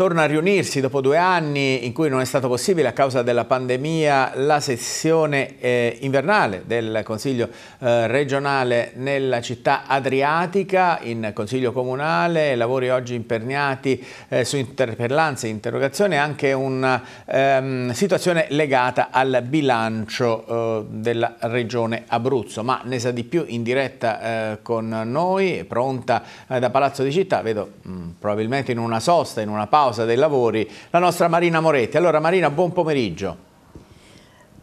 torna a riunirsi dopo due anni in cui non è stato possibile a causa della pandemia la sessione eh, invernale del Consiglio eh, regionale nella città adriatica, in Consiglio comunale, lavori oggi imperniati eh, su interpellanze, e interrogazioni e anche una ehm, situazione legata al bilancio eh, della regione Abruzzo, ma ne sa di più in diretta eh, con noi, pronta eh, da Palazzo di Città, vedo... Mh, mm, probabilmente in una sosta, in una pausa dei lavori, la nostra Marina Moretti. Allora Marina, buon pomeriggio.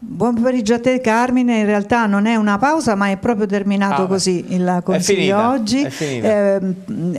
Buon pomeriggio a te Carmine, in realtà non è una pausa ma è proprio terminato ah, così il consiglio è finita, oggi. È finita. Eh,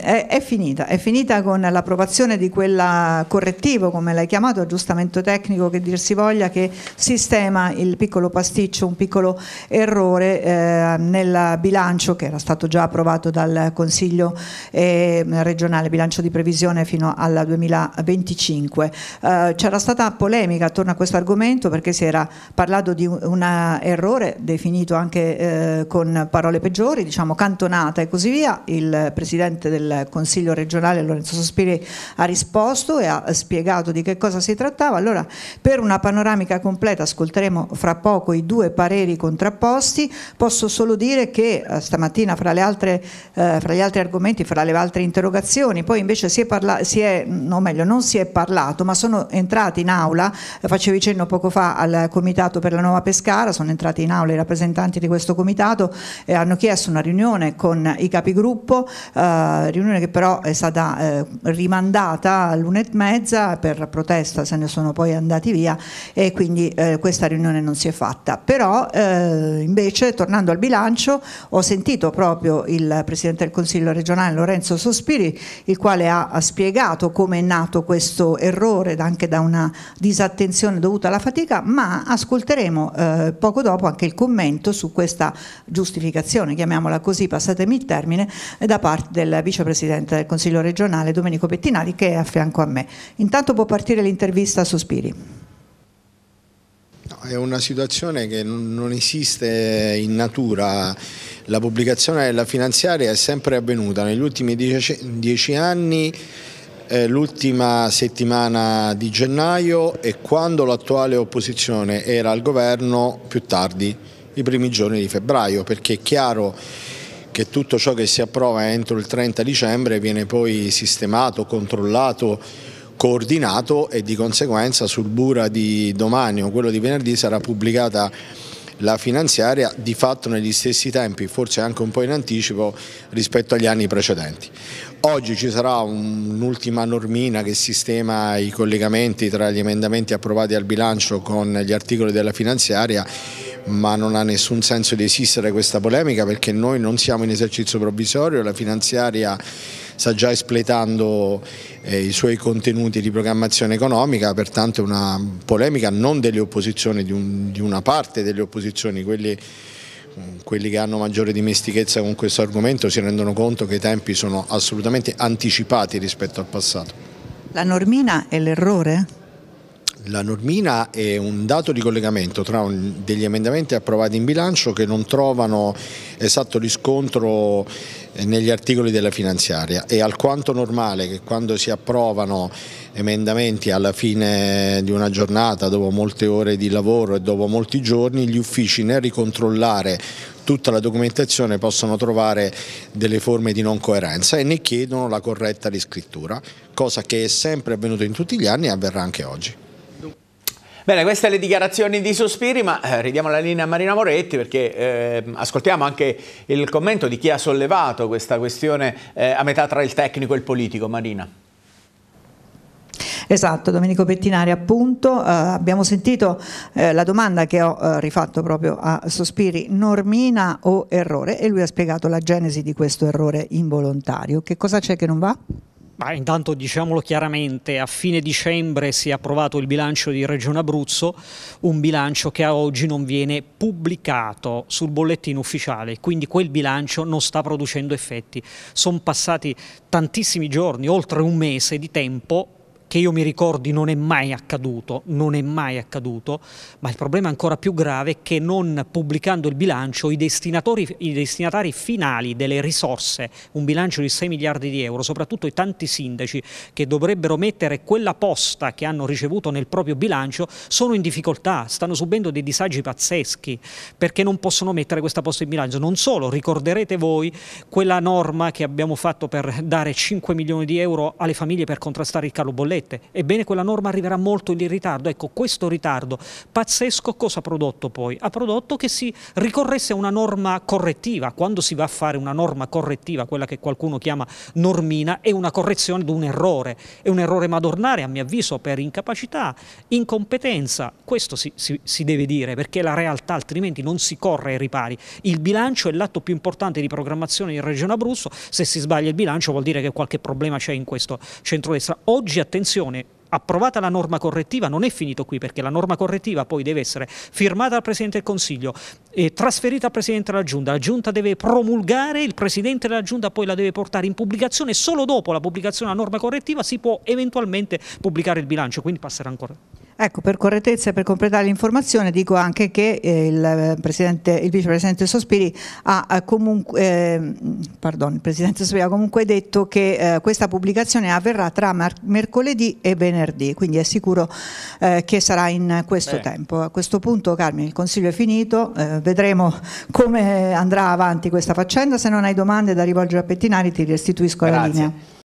è, è finita. è, finita, con l'approvazione di quel correttivo, come l'hai chiamato, aggiustamento tecnico che dir si voglia, che sistema il piccolo pasticcio, un piccolo errore eh, nel bilancio che era stato già approvato dal Consiglio eh, regionale, bilancio di previsione fino al 2025. Eh, c'era stata polemica attorno a questo argomento perché si era parlato parlato di un errore definito anche eh, con parole peggiori, diciamo cantonata e così via. Il presidente del Consiglio regionale Lorenzo Sospiri ha risposto e ha spiegato di che cosa si trattava. Allora, per una panoramica completa ascolteremo fra poco i due pareri contrapposti. Posso solo dire che eh, stamattina fra, altre, eh, fra, gli altri argomenti, fra le altre interrogazioni, poi invece si è parlato, no meglio, non si è parlato, ma sono entrati in aula, eh, facevi cenno poco fa al comitato Parco per la Nuova Pescara, sono entrati in aula i rappresentanti di questo comitato e hanno chiesto una riunione con i capigruppo, eh, riunione che però è stata eh, rimandata all'una e mezza per protesta, se ne sono poi andati via e quindi eh, questa riunione non si è fatta. Però eh, invece tornando al bilancio ho sentito proprio il Presidente del Consiglio regionale Lorenzo Sospiri, il quale ha, ha spiegato come è nato questo errore anche da una disattenzione dovuta alla fatica, ma ascoltando ascolteremo eh, poco dopo anche il commento su questa giustificazione, chiamiamola così, passatemi il termine, da parte del vicepresidente del Consiglio regionale Domenico Pettinari che è a fianco a me. Intanto può partire l'intervista a Sospiri. è una situazione che non esiste in natura. La pubblicazione della finanziaria è sempre avvenuta negli ultimi dieci anni l'ultima settimana di gennaio e quando l'attuale opposizione era al governo più tardi, i primi giorni di febbraio, perché è chiaro che tutto ciò che si approva entro il 30 dicembre viene poi sistemato, controllato, coordinato e di conseguenza sul Bura di domani o quello di venerdì sarà pubblicata la finanziaria di fatto negli stessi tempi, forse anche un po' in anticipo rispetto agli anni precedenti. Oggi ci sarà un'ultima normina che sistema i collegamenti tra gli emendamenti approvati al bilancio con gli articoli della finanziaria ma non ha nessun senso di esistere questa polemica perché noi non siamo in esercizio provvisorio, la finanziaria sta già espletando eh, i suoi contenuti di programmazione economica, pertanto è una polemica non delle opposizioni, di, un, di una parte delle opposizioni, quelli quelli che hanno maggiore dimestichezza con questo argomento si rendono conto che i tempi sono assolutamente anticipati rispetto al passato. La normina è l'errore? La normina è un dato di collegamento tra degli emendamenti approvati in bilancio che non trovano esatto riscontro eh, negli articoli della finanziaria. È alquanto normale che quando si approvano emendamenti alla fine di una giornata, dopo molte ore di lavoro e dopo molti giorni, gli uffici nel ricontrollare tutta la documentazione possono trovare delle forme di non coerenza e ne chiedono la corretta riscrittura, cosa che è sempre avvenuta in tutti gli anni e avverrà anche oggi. Bene, queste le dichiarazioni di Sospiri, ma eh, ridiamo la linea a Marina Moretti perché eh, ascoltiamo anche il commento di chi ha sollevato questa questione eh, a metà tra il tecnico e il politico. Marina. Esatto, Domenico Pettinari appunto, eh, abbiamo sentito eh, la domanda che ho eh, rifatto proprio a Sospiri, normina o errore e lui ha spiegato la genesi di questo errore involontario. Che cosa c'è che non va? Beh, intanto diciamolo chiaramente, a fine dicembre si è approvato il bilancio di Regione Abruzzo, un bilancio che a oggi non viene pubblicato sul bollettino ufficiale, quindi quel bilancio non sta producendo effetti. Sono passati tantissimi giorni, oltre un mese di tempo, che io mi ricordi non è mai accaduto, non è mai accaduto, ma il problema ancora più grave è che non pubblicando il bilancio i, i destinatari finali delle risorse, un bilancio di 6 miliardi di euro, soprattutto i tanti sindaci che dovrebbero mettere quella posta che hanno ricevuto nel proprio bilancio, sono in difficoltà, stanno subendo dei disagi pazzeschi perché non possono mettere questa posta in bilancio. Non solo, ricorderete voi quella norma che abbiamo fatto per dare 5 milioni di euro alle famiglie per contrastare il calo bollette, virgolette. Ebbene quella norma arriverà molto in ritardo. Ecco, questo ritardo pazzesco cosa ha prodotto poi? Ha prodotto che si ricorresse a una norma correttiva. Quando si va a fare una norma correttiva, quella che qualcuno chiama normina, è una correzione di un errore. È un errore madornare, a mio avviso, per incapacità, incompetenza. Questo si, si, si deve dire, perché è la realtà, altrimenti non si corre ai ripari. Il bilancio è l'atto più importante di programmazione in Regione Abruzzo. Se si sbaglia il bilancio vuol dire che qualche problema c'è in questo centrodestra. Oggi, attenzione, Attenzione, approvata la norma correttiva non è finito qui perché la norma correttiva poi deve essere firmata dal Presidente del Consiglio e trasferita al Presidente della Giunta, la Giunta deve promulgare, il Presidente della Giunta poi la deve portare in pubblicazione e solo dopo la pubblicazione della norma correttiva si può eventualmente pubblicare il bilancio, quindi passerà ancora Ecco, per correttezza e per completare l'informazione dico anche che eh, il, eh, il vicepresidente Sospiri ha eh, comunque, eh, pardon, Sospiri ha comunque detto che eh, questa pubblicazione avverrà tra mercoledì e venerdì, quindi è sicuro eh, che sarà in questo Beh. tempo. A questo punto Carmine, il Consiglio è finito, vedremo come andrà avanti questa faccenda, se non hai domande da rivolgere a Pettinari ti restituisco Grazie. la linea.